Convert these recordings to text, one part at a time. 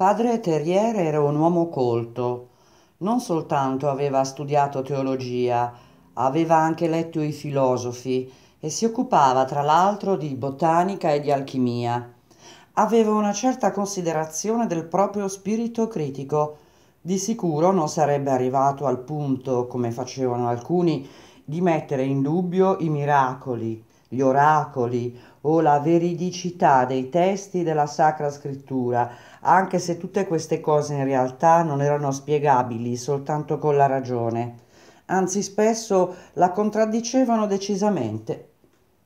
Padre Terrier era un uomo colto. Non soltanto aveva studiato teologia, aveva anche letto i filosofi e si occupava tra l'altro di botanica e di alchimia. Aveva una certa considerazione del proprio spirito critico. Di sicuro non sarebbe arrivato al punto, come facevano alcuni, di mettere in dubbio i miracoli, gli oracoli o la veridicità dei testi della Sacra Scrittura, anche se tutte queste cose in realtà non erano spiegabili soltanto con la ragione, anzi spesso la contraddicevano decisamente.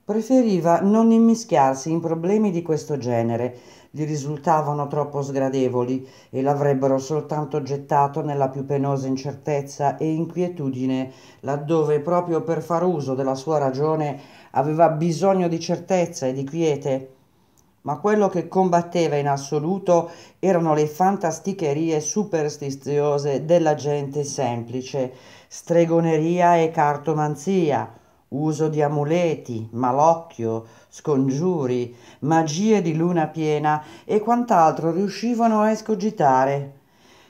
Preferiva non immischiarsi in problemi di questo genere, gli risultavano troppo sgradevoli e l'avrebbero soltanto gettato nella più penosa incertezza e inquietudine, laddove proprio per far uso della sua ragione aveva bisogno di certezza e di quiete ma quello che combatteva in assoluto erano le fantasticherie superstiziose della gente semplice, stregoneria e cartomanzia, uso di amuleti, malocchio, scongiuri, magie di luna piena e quant'altro riuscivano a escogitare.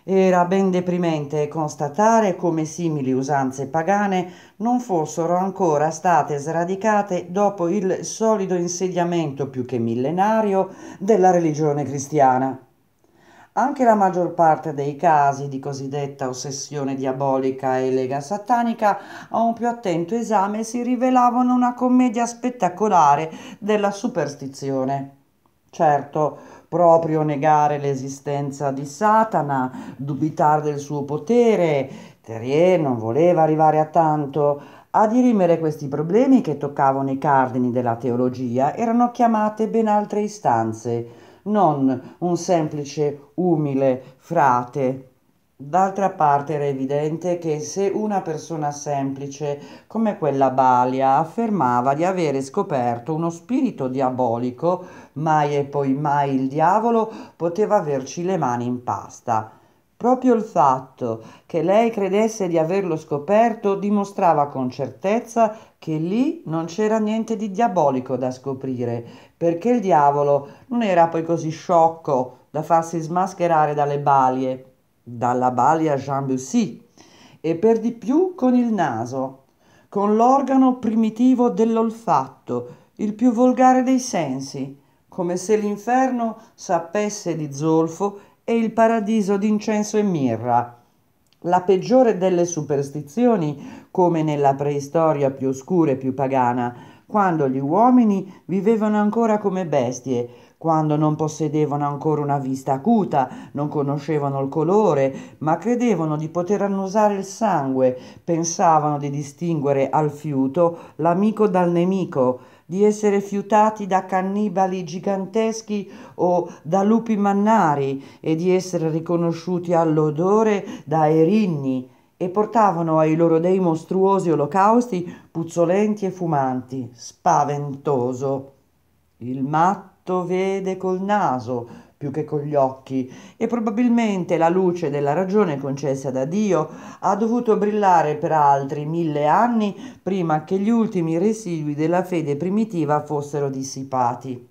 Era ben deprimente constatare come simili usanze pagane non fossero ancora state sradicate dopo il solido insediamento più che millenario della religione cristiana. Anche la maggior parte dei casi di cosiddetta ossessione diabolica e lega satanica a un più attento esame si rivelavano una commedia spettacolare della superstizione. Certo, proprio negare l'esistenza di Satana, dubitare del suo potere, Terrier non voleva arrivare a tanto. A dirimere questi problemi che toccavano i cardini della teologia erano chiamate ben altre istanze, non un semplice umile frate D'altra parte era evidente che se una persona semplice come quella Balia affermava di avere scoperto uno spirito diabolico, mai e poi mai il diavolo poteva averci le mani in pasta. Proprio il fatto che lei credesse di averlo scoperto dimostrava con certezza che lì non c'era niente di diabolico da scoprire, perché il diavolo non era poi così sciocco da farsi smascherare dalle balie dalla balia Jean Bussy, e per di più con il naso, con l'organo primitivo dell'olfatto, il più volgare dei sensi, come se l'inferno sapesse di zolfo e il paradiso d'incenso e mirra. La peggiore delle superstizioni, come nella preistoria più oscura e più pagana, quando gli uomini vivevano ancora come bestie, quando non possedevano ancora una vista acuta, non conoscevano il colore, ma credevano di poter annusare il sangue, pensavano di distinguere al fiuto l'amico dal nemico, di essere fiutati da cannibali giganteschi o da lupi mannari e di essere riconosciuti all'odore da erinni e portavano ai loro dei mostruosi olocausti puzzolenti e fumanti. Spaventoso. Il matto gatto vede col naso più che con gli occhi e probabilmente la luce della ragione concessa da Dio ha dovuto brillare per altri mille anni prima che gli ultimi residui della fede primitiva fossero dissipati.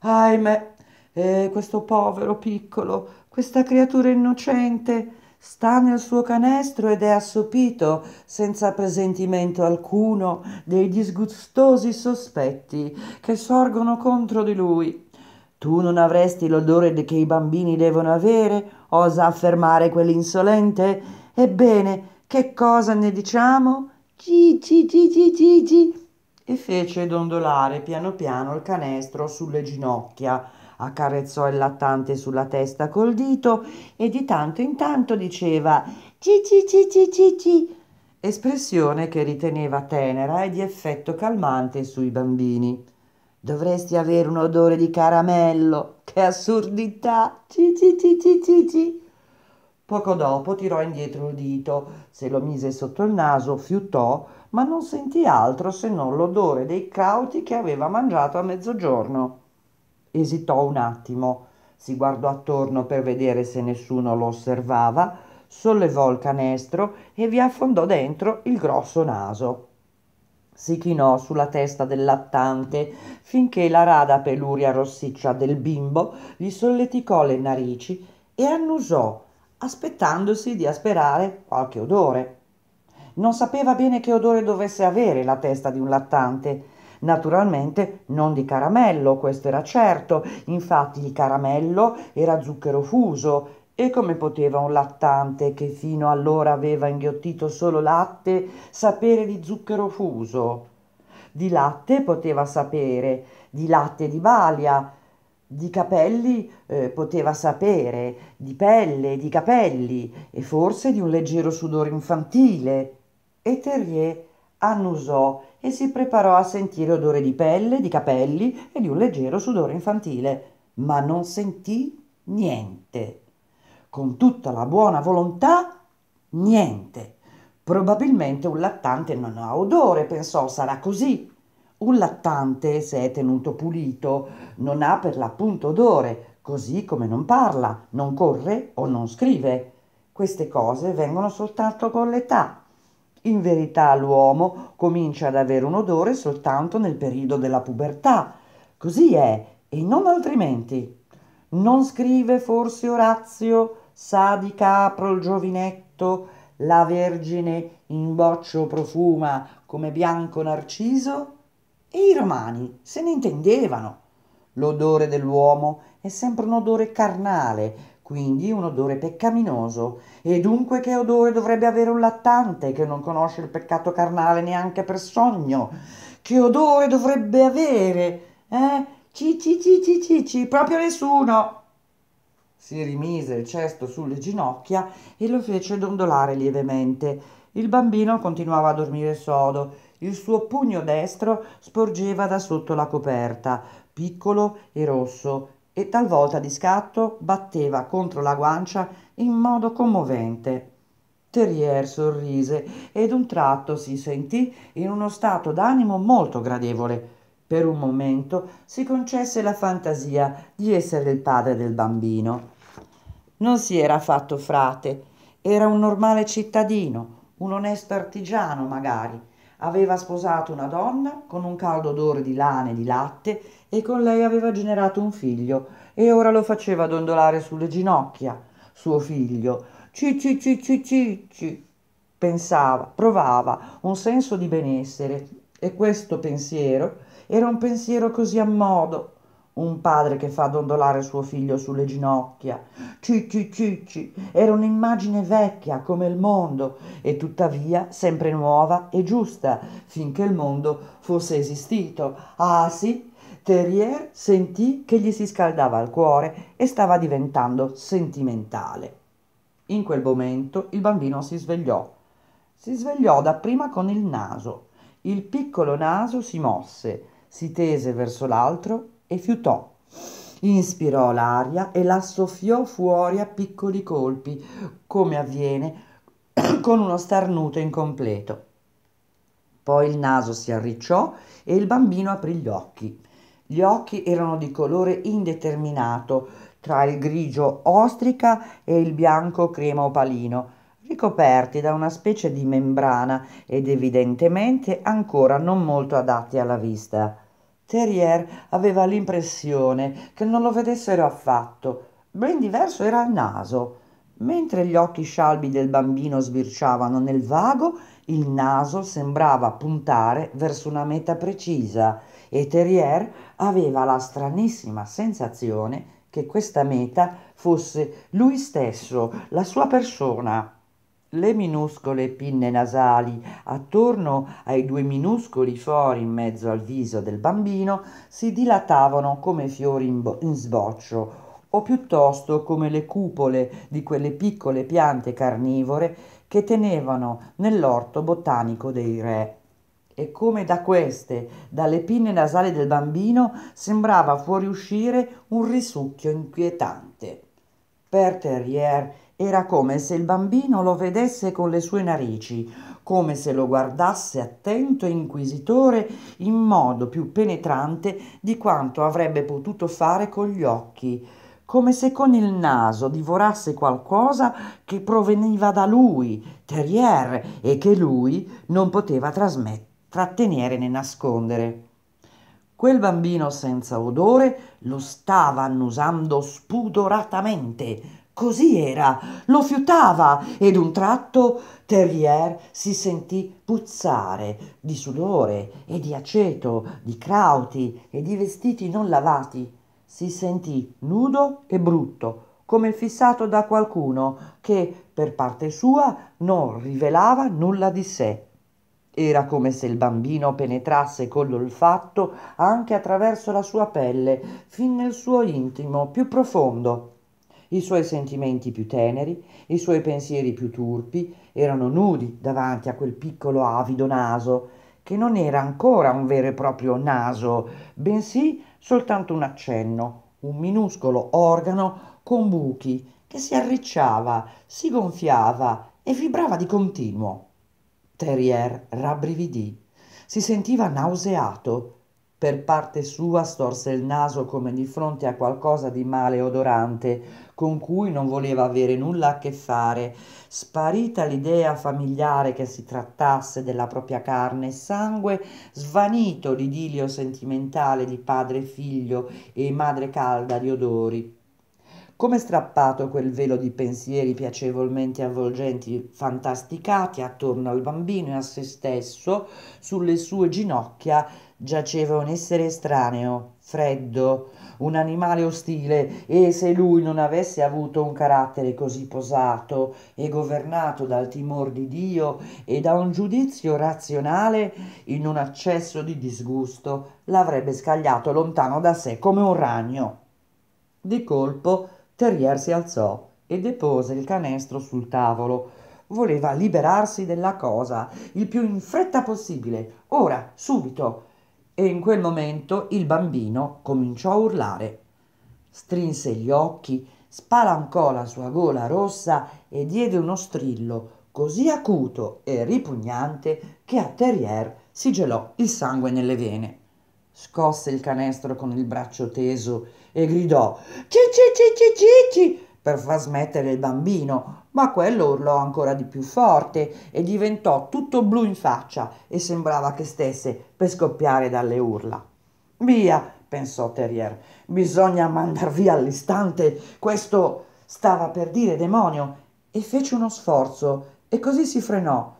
Ahimè, eh, questo povero piccolo, questa creatura innocente, sta nel suo canestro ed è assopito, senza presentimento alcuno, dei disgustosi sospetti che sorgono contro di lui. Tu non avresti l'odore che i bambini devono avere, osa affermare quell'insolente? Ebbene, che cosa ne diciamo? Gigi, gigi, gigi. E fece dondolare piano piano il canestro sulle ginocchia accarezzò il lattante sulla testa col dito e di tanto in tanto diceva ci ci ci ci ci ci espressione che riteneva tenera e di effetto calmante sui bambini. Dovresti avere un odore di caramello, che assurdità! Ci ci ci ci ci ci. Poco dopo tirò indietro il dito, se lo mise sotto il naso, fiutò, ma non sentì altro se non l'odore dei cauti che aveva mangiato a mezzogiorno. Esitò un attimo, si guardò attorno per vedere se nessuno lo osservava, sollevò il canestro e vi affondò dentro il grosso naso. Si chinò sulla testa del lattante finché la rada peluria rossiccia del bimbo gli solleticò le narici e annusò, aspettandosi di asperare qualche odore. Non sapeva bene che odore dovesse avere la testa di un lattante, Naturalmente non di caramello, questo era certo, infatti il caramello era zucchero fuso e come poteva un lattante che fino allora aveva inghiottito solo latte sapere di zucchero fuso? Di latte poteva sapere, di latte di balia, di capelli eh, poteva sapere, di pelle, di capelli e forse di un leggero sudore infantile. E Terrier annusò e si preparò a sentire odore di pelle, di capelli e di un leggero sudore infantile, ma non sentì niente. Con tutta la buona volontà, niente. Probabilmente un lattante non ha odore, pensò, sarà così. Un lattante, se è tenuto pulito, non ha per l'appunto odore, così come non parla, non corre o non scrive. Queste cose vengono soltanto con l'età in verità l'uomo comincia ad avere un odore soltanto nel periodo della pubertà. Così è, e non altrimenti. Non scrive forse Orazio, sa di capro il giovinetto, la vergine in boccio profuma come bianco narciso? E i romani se ne intendevano. L'odore dell'uomo è sempre un odore carnale, quindi un odore peccaminoso. E dunque che odore dovrebbe avere un lattante che non conosce il peccato carnale neanche per sogno? Che odore dovrebbe avere? Eh? Ci ci ci ci ci ci, proprio nessuno! Si rimise il cesto sulle ginocchia e lo fece dondolare lievemente. Il bambino continuava a dormire sodo. Il suo pugno destro sporgeva da sotto la coperta, piccolo e rosso, e talvolta di scatto batteva contro la guancia in modo commovente. Terrier sorrise ed un tratto si sentì in uno stato d'animo molto gradevole. Per un momento si concesse la fantasia di essere il padre del bambino. Non si era fatto frate, era un normale cittadino, un onesto artigiano magari, aveva sposato una donna con un caldo odore di lana e di latte e con lei aveva generato un figlio e ora lo faceva dondolare sulle ginocchia. Suo figlio, ci pensava, provava un senso di benessere e questo pensiero era un pensiero così a modo, un padre che fa dondolare suo figlio sulle ginocchia. Cicci cicci, era un'immagine vecchia come il mondo e tuttavia sempre nuova e giusta finché il mondo fosse esistito. Ah sì, Terrier sentì che gli si scaldava il cuore e stava diventando sentimentale. In quel momento il bambino si svegliò. Si svegliò dapprima con il naso. Il piccolo naso si mosse, si tese verso l'altro e fiutò. Inspirò l'aria e la soffiò fuori a piccoli colpi, come avviene con uno starnuto incompleto. Poi il naso si arricciò e il bambino aprì gli occhi. Gli occhi erano di colore indeterminato, tra il grigio ostrica e il bianco crema opalino, ricoperti da una specie di membrana ed evidentemente ancora non molto adatti alla vista. Terrier aveva l'impressione che non lo vedessero affatto. Ben diverso era il naso. Mentre gli occhi scialbi del bambino sbirciavano nel vago, il naso sembrava puntare verso una meta precisa e Terrier aveva la stranissima sensazione che questa meta fosse lui stesso, la sua persona. Le minuscole pinne nasali attorno ai due minuscoli fori in mezzo al viso del bambino si dilatavano come fiori in, bo- in sboccio o piuttosto come le cupole di quelle piccole piante carnivore che tenevano nell'orto botanico dei re. E come da queste, dalle pinne nasali del bambino, sembrava fuoriuscire un risucchio inquietante. Per Terrier era come se il bambino lo vedesse con le sue narici, come se lo guardasse attento e inquisitore in modo più penetrante di quanto avrebbe potuto fare con gli occhi, come se con il naso divorasse qualcosa che proveniva da lui, Terrier, e che lui non poteva trattenere né nascondere. Quel bambino senza odore lo stava annusando spudoratamente, Così era, lo fiutava ed un tratto Terrier si sentì puzzare di sudore e di aceto, di crauti e di vestiti non lavati. Si sentì nudo e brutto, come fissato da qualcuno che, per parte sua, non rivelava nulla di sé. Era come se il bambino penetrasse con l'olfatto anche attraverso la sua pelle, fin nel suo intimo più profondo i suoi sentimenti più teneri, i suoi pensieri più turpi erano nudi davanti a quel piccolo avido naso, che non era ancora un vero e proprio naso, bensì soltanto un accenno, un minuscolo organo con buchi che si arricciava, si gonfiava e vibrava di continuo. Terrier rabbrividì, si sentiva nauseato, per parte sua storse il naso come di fronte a qualcosa di male odorante, con cui non voleva avere nulla a che fare. Sparita l'idea familiare che si trattasse della propria carne e sangue, svanito l'idilio sentimentale di padre e figlio e madre calda di odori. Come strappato quel velo di pensieri piacevolmente avvolgenti, fantasticati attorno al bambino e a se stesso, sulle sue ginocchia Giaceva un essere estraneo, freddo, un animale ostile e se lui non avesse avuto un carattere così posato e governato dal timor di Dio e da un giudizio razionale, in un accesso di disgusto l'avrebbe scagliato lontano da sé come un ragno. Di colpo Terrier si alzò e depose il canestro sul tavolo. Voleva liberarsi della cosa il più in fretta possibile, ora, subito e in quel momento il bambino cominciò a urlare. Strinse gli occhi, spalancò la sua gola rossa e diede uno strillo così acuto e ripugnante che a Terrier si gelò il sangue nelle vene. Scosse il canestro con il braccio teso e gridò Cici per far smettere il bambino, ma quello urlò ancora di più forte e diventò tutto blu in faccia e sembrava che stesse per scoppiare dalle urla. Via, pensò Terrier, bisogna mandar via all'istante questo stava per dire demonio e fece uno sforzo e così si frenò.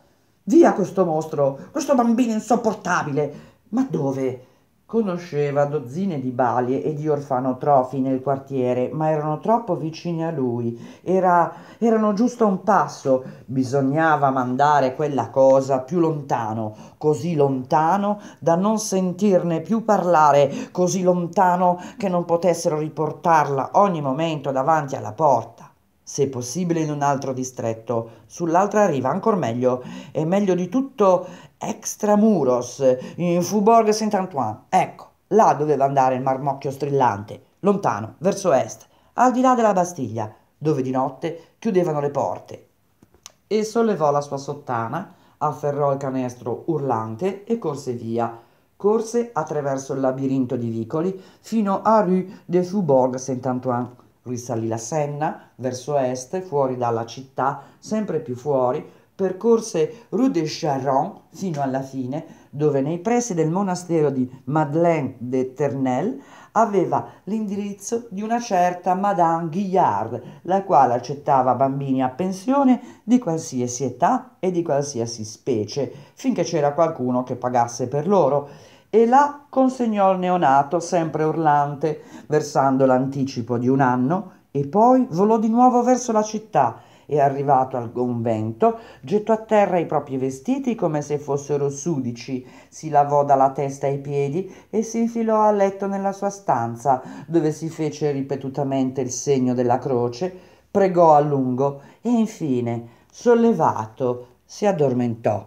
Via questo mostro, questo bambino insopportabile. Ma dove? Conosceva dozzine di balie e di orfanotrofi nel quartiere, ma erano troppo vicini a lui. Era, erano giusto a un passo. Bisognava mandare quella cosa più lontano, così lontano da non sentirne più parlare, così lontano che non potessero riportarla ogni momento davanti alla porta se possibile in un altro distretto, sull'altra riva ancora meglio, e meglio di tutto extramuros, in Faubourg Saint-Antoine. Ecco, là doveva andare il marmocchio strillante, lontano, verso est, al di là della Bastiglia, dove di notte chiudevano le porte. E sollevò la sua sottana, afferrò il canestro urlante e corse via. Corse attraverso il labirinto di vicoli fino a Rue de Faubourg Saint-Antoine Risalì la Senna verso est, fuori dalla città, sempre più fuori, percorse Rue de Charon fino alla fine, dove nei pressi del monastero di Madeleine de Ternel aveva l'indirizzo di una certa Madame Guillard, la quale accettava bambini a pensione di qualsiasi età e di qualsiasi specie, finché c'era qualcuno che pagasse per loro e là consegnò il neonato sempre urlante, versando l'anticipo di un anno, e poi volò di nuovo verso la città e arrivato al convento gettò a terra i propri vestiti come se fossero sudici, si lavò dalla testa ai piedi e si infilò a letto nella sua stanza, dove si fece ripetutamente il segno della croce, pregò a lungo e infine, sollevato, si addormentò.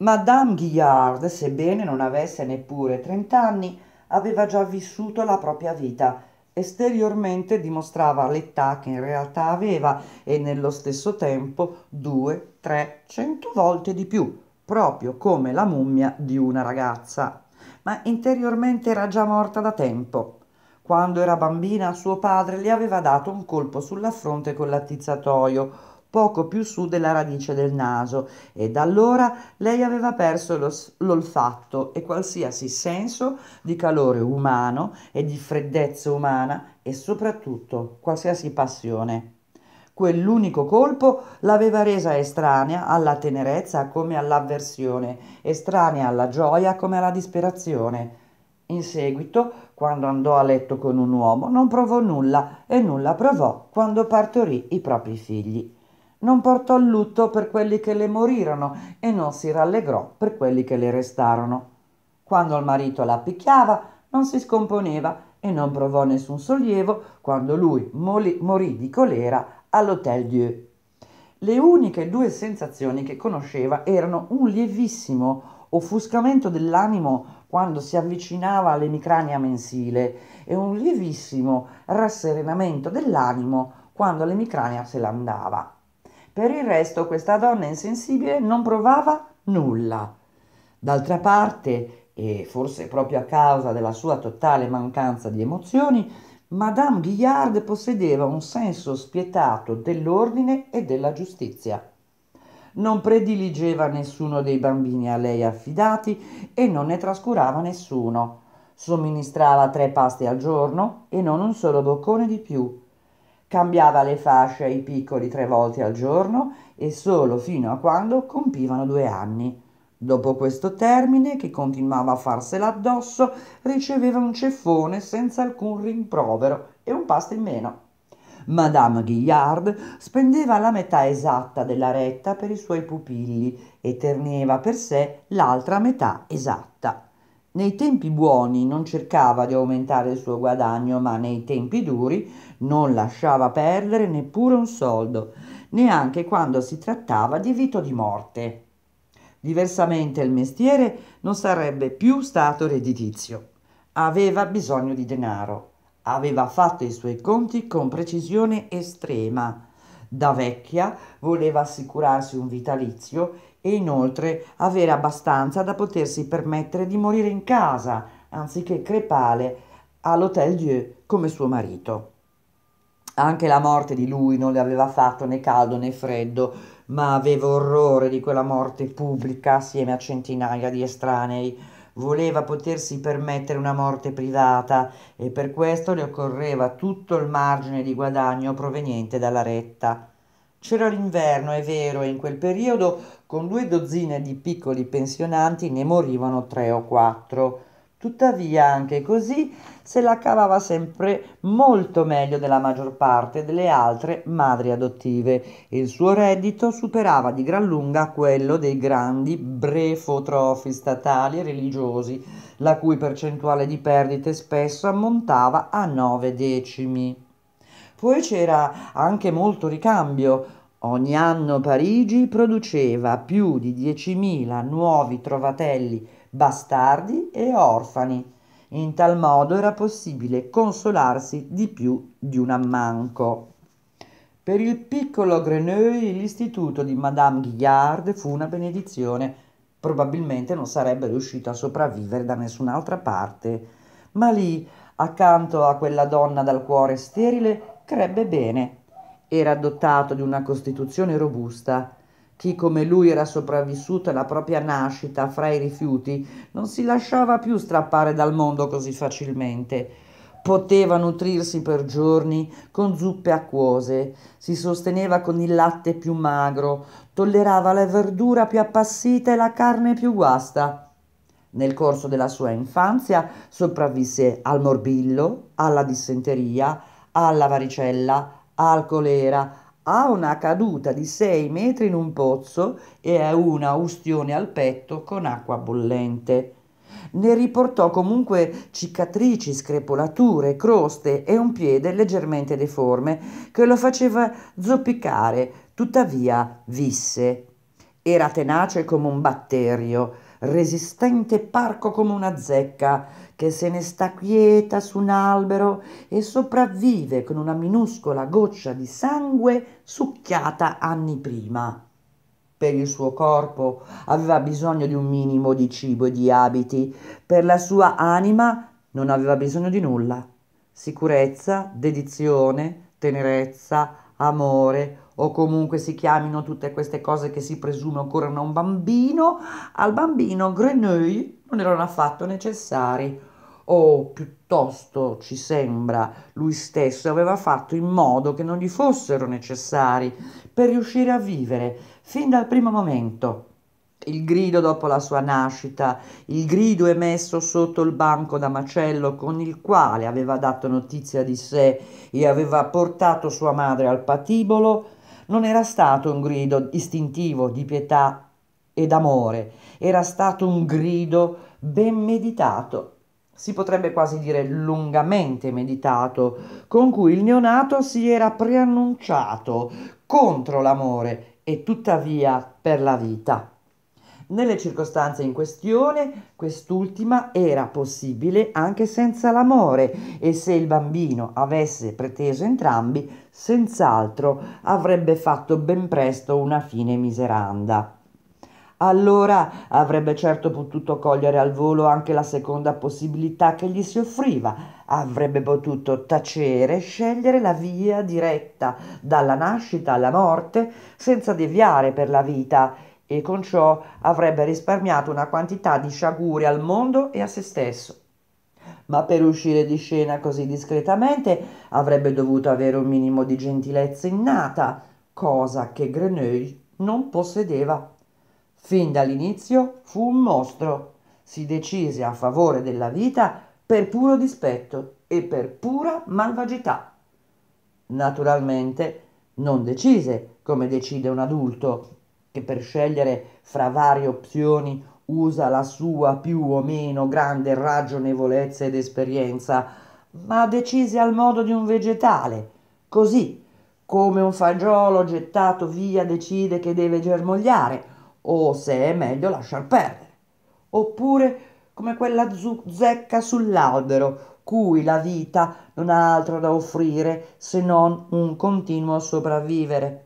Madame Guillard, sebbene non avesse neppure 30 anni, aveva già vissuto la propria vita. Esteriormente dimostrava l'età che in realtà aveva e nello stesso tempo due, tre, cento volte di più, proprio come la mummia di una ragazza. Ma interiormente era già morta da tempo. Quando era bambina suo padre le aveva dato un colpo sulla fronte con l'attizzatoio poco più su della radice del naso e da allora lei aveva perso lo, l'olfatto e qualsiasi senso di calore umano e di freddezza umana e soprattutto qualsiasi passione. Quell'unico colpo l'aveva resa estranea alla tenerezza come all'avversione, estranea alla gioia come alla disperazione. In seguito, quando andò a letto con un uomo, non provò nulla e nulla provò quando partorì i propri figli non portò lutto per quelli che le morirono e non si rallegrò per quelli che le restarono. Quando il marito la picchiava, non si scomponeva e non provò nessun sollievo quando lui moli, morì di colera all'Hôtel Dieu. Le uniche due sensazioni che conosceva erano un lievissimo offuscamento dell'animo quando si avvicinava all'emicrania mensile e un lievissimo rasserenamento dell'animo quando l'emicrania se l'andava. Per il resto questa donna insensibile non provava nulla. D'altra parte, e forse proprio a causa della sua totale mancanza di emozioni, Madame Guillard possedeva un senso spietato dell'ordine e della giustizia. Non prediligeva nessuno dei bambini a lei affidati e non ne trascurava nessuno. Somministrava tre pasti al giorno e non un solo boccone di più Cambiava le fasce ai piccoli tre volte al giorno e solo fino a quando compivano due anni. Dopo questo termine, che continuava a farsela addosso, riceveva un ceffone senza alcun rimprovero e un pasto in meno. Madame Guillard spendeva la metà esatta della retta per i suoi pupilli e terneva per sé l'altra metà esatta. Nei tempi buoni non cercava di aumentare il suo guadagno, ma nei tempi duri non lasciava perdere neppure un soldo, neanche quando si trattava di vita o di morte. Diversamente il mestiere non sarebbe più stato redditizio. Aveva bisogno di denaro, aveva fatto i suoi conti con precisione estrema. Da vecchia voleva assicurarsi un vitalizio e inoltre avere abbastanza da potersi permettere di morire in casa anziché crepare all'Hôtel Dieu come suo marito. Anche la morte di lui non le aveva fatto né caldo né freddo, ma aveva orrore di quella morte pubblica assieme a centinaia di estranei. Voleva potersi permettere una morte privata e per questo le occorreva tutto il margine di guadagno proveniente dalla retta. C'era l'inverno, è vero, e in quel periodo con due dozzine di piccoli pensionanti ne morivano tre o quattro. Tuttavia, anche così, se la cavava sempre molto meglio della maggior parte delle altre madri adottive e il suo reddito superava di gran lunga quello dei grandi brefotrofi statali e religiosi, la cui percentuale di perdite spesso ammontava a nove decimi. Poi c'era anche molto ricambio, Ogni anno Parigi produceva più di 10.000 nuovi trovatelli bastardi e orfani. In tal modo era possibile consolarsi di più di un ammanco. Per il piccolo Greneuil l'istituto di Madame Guillard fu una benedizione. Probabilmente non sarebbe riuscito a sopravvivere da nessun'altra parte. Ma lì, accanto a quella donna dal cuore sterile, crebbe bene era dotato di una costituzione robusta. Chi come lui era sopravvissuto alla propria nascita fra i rifiuti non si lasciava più strappare dal mondo così facilmente. Poteva nutrirsi per giorni con zuppe acquose, si sosteneva con il latte più magro, tollerava la verdura più appassita e la carne più guasta. Nel corso della sua infanzia sopravvisse al morbillo, alla dissenteria, alla varicella, al colera, a una caduta di 6 metri in un pozzo e a una ustione al petto con acqua bollente. Ne riportò comunque cicatrici, screpolature, croste e un piede leggermente deforme che lo faceva zoppicare, tuttavia visse. Era tenace come un batterio resistente e parco come una zecca che se ne sta quieta su un albero e sopravvive con una minuscola goccia di sangue succhiata anni prima. Per il suo corpo aveva bisogno di un minimo di cibo e di abiti, per la sua anima non aveva bisogno di nulla. Sicurezza, dedizione, tenerezza, amore, o comunque si chiamino tutte queste cose che si presume occorrono a un bambino, al bambino grenouille non erano affatto necessari o piuttosto ci sembra lui stesso aveva fatto in modo che non gli fossero necessari per riuscire a vivere fin dal primo momento. Il grido dopo la sua nascita, il grido emesso sotto il banco da macello con il quale aveva dato notizia di sé e aveva portato sua madre al patibolo, non era stato un grido istintivo di pietà ed amore, era stato un grido ben meditato, si potrebbe quasi dire lungamente meditato, con cui il neonato si era preannunciato contro l'amore e tuttavia per la vita. Nelle circostanze in questione, quest'ultima era possibile anche senza l'amore e se il bambino avesse preteso entrambi, senz'altro avrebbe fatto ben presto una fine miseranda. Allora avrebbe certo potuto cogliere al volo anche la seconda possibilità che gli si offriva, avrebbe potuto tacere e scegliere la via diretta dalla nascita alla morte senza deviare per la vita e con ciò avrebbe risparmiato una quantità di sciagure al mondo e a se stesso. Ma per uscire di scena così discretamente avrebbe dovuto avere un minimo di gentilezza innata, cosa che Greneuil non possedeva. Fin dall'inizio fu un mostro. Si decise a favore della vita per puro dispetto e per pura malvagità. Naturalmente non decise come decide un adulto che per scegliere fra varie opzioni usa la sua più o meno grande ragionevolezza ed esperienza, ma decise al modo di un vegetale, così come un fagiolo gettato via decide che deve germogliare o se è meglio lasciar perdere, oppure come quella zu- zecca sull'albero cui la vita non ha altro da offrire se non un continuo sopravvivere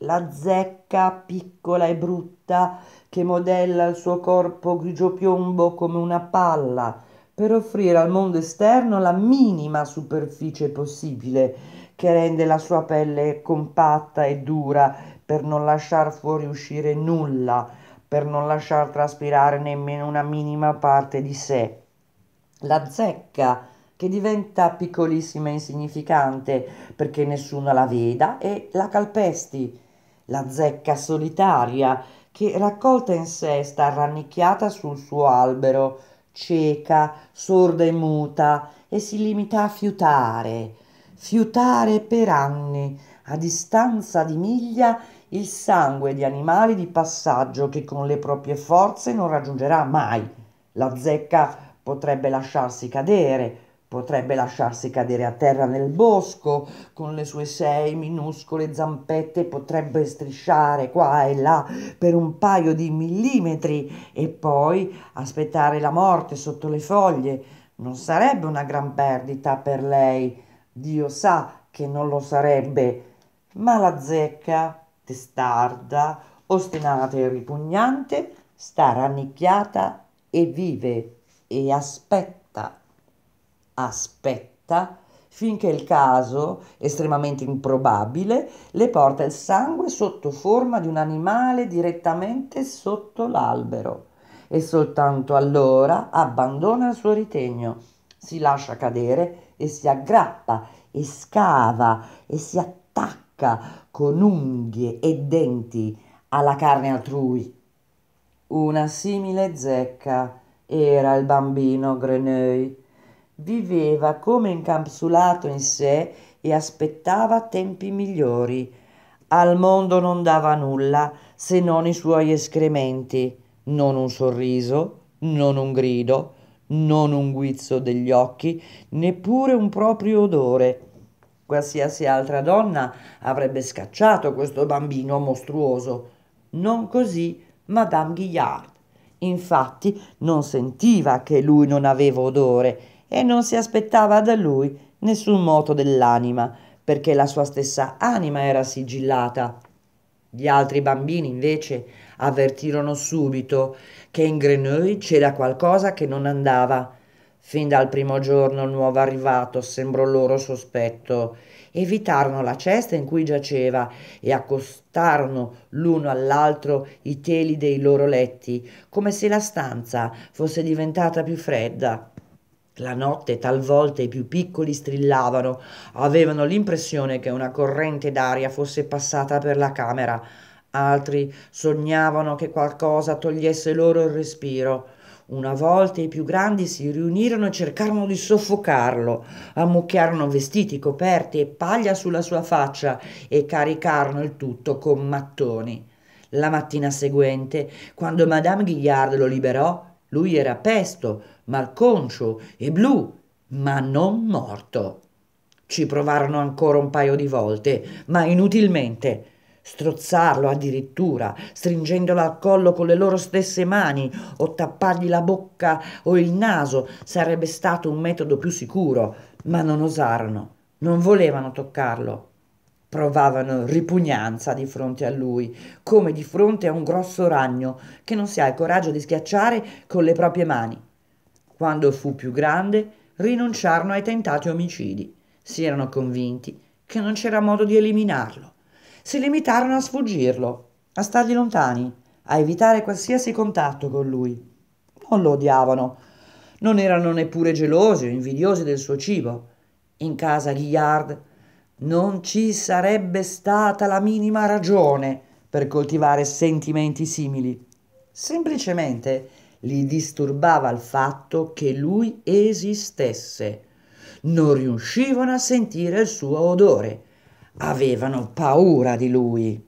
la zecca piccola e brutta che modella il suo corpo grigio piombo come una palla per offrire al mondo esterno la minima superficie possibile che rende la sua pelle compatta e dura per non lasciar fuoriuscire nulla, per non lasciar traspirare nemmeno una minima parte di sé. La zecca che diventa piccolissima e insignificante perché nessuno la veda e la calpesti la zecca solitaria, che raccolta in sé sta rannicchiata sul suo albero, cieca, sorda e muta, e si limita a fiutare, fiutare per anni, a distanza di miglia, il sangue di animali di passaggio che con le proprie forze non raggiungerà mai. La zecca potrebbe lasciarsi cadere, Potrebbe lasciarsi cadere a terra nel bosco, con le sue sei minuscole zampette potrebbe strisciare qua e là per un paio di millimetri e poi aspettare la morte sotto le foglie. Non sarebbe una gran perdita per lei. Dio sa che non lo sarebbe. Ma la zecca, testarda, ostinata e ripugnante, sta rannicchiata e vive e aspetta aspetta finché il caso, estremamente improbabile, le porta il sangue sotto forma di un animale direttamente sotto l'albero e soltanto allora abbandona il suo ritegno, si lascia cadere e si aggrappa e scava e si attacca con unghie e denti alla carne altrui. Una simile zecca era il bambino Greneuil Viveva come incapsulato in sé e aspettava tempi migliori. Al mondo non dava nulla se non i suoi escrementi, non un sorriso, non un grido, non un guizzo degli occhi, neppure un proprio odore. Qualsiasi altra donna avrebbe scacciato questo bambino mostruoso. Non così Madame Guillard. Infatti non sentiva che lui non aveva odore e non si aspettava da lui nessun moto dell'anima, perché la sua stessa anima era sigillata. Gli altri bambini invece avvertirono subito che in Grenouille c'era qualcosa che non andava. Fin dal primo giorno il nuovo arrivato sembrò loro sospetto. Evitarono la cesta in cui giaceva e accostarono l'uno all'altro i teli dei loro letti, come se la stanza fosse diventata più fredda. La notte talvolta i più piccoli strillavano, avevano l'impressione che una corrente d'aria fosse passata per la camera, altri sognavano che qualcosa togliesse loro il respiro. Una volta i più grandi si riunirono e cercarono di soffocarlo, ammucchiarono vestiti, coperti e paglia sulla sua faccia e caricarono il tutto con mattoni. La mattina seguente, quando Madame Guillard lo liberò, lui era pesto, malconcio e blu, ma non morto. Ci provarono ancora un paio di volte, ma inutilmente. Strozzarlo addirittura, stringendolo al collo con le loro stesse mani o tappargli la bocca o il naso sarebbe stato un metodo più sicuro, ma non osarono, non volevano toccarlo. Provavano ripugnanza di fronte a lui, come di fronte a un grosso ragno che non si ha il coraggio di schiacciare con le proprie mani. Quando fu più grande, rinunciarono ai tentati omicidi. Si erano convinti che non c'era modo di eliminarlo. Si limitarono a sfuggirlo, a stargli lontani, a evitare qualsiasi contatto con lui. Non lo odiavano, non erano neppure gelosi o invidiosi del suo cibo. In casa Ghillard non ci sarebbe stata la minima ragione per coltivare sentimenti simili. Semplicemente li disturbava il fatto che lui esistesse. Non riuscivano a sentire il suo odore. Avevano paura di lui.